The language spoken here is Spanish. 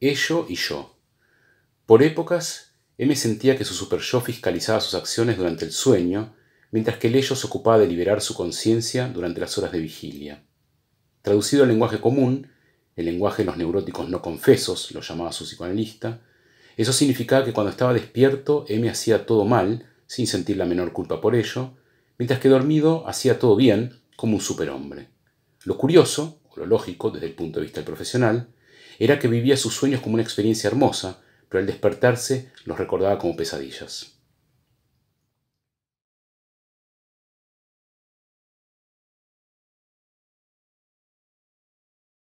ello y yo. Por épocas, M sentía que su super-yo fiscalizaba sus acciones durante el sueño, mientras que el ello se ocupaba de liberar su conciencia durante las horas de vigilia. Traducido al lenguaje común, el lenguaje de los neuróticos no confesos, lo llamaba su psicoanalista, eso significaba que cuando estaba despierto M hacía todo mal, sin sentir la menor culpa por ello, mientras que dormido hacía todo bien, como un superhombre. Lo curioso, o lo lógico desde el punto de vista del profesional, era que vivía sus sueños como una experiencia hermosa, pero al despertarse los recordaba como pesadillas.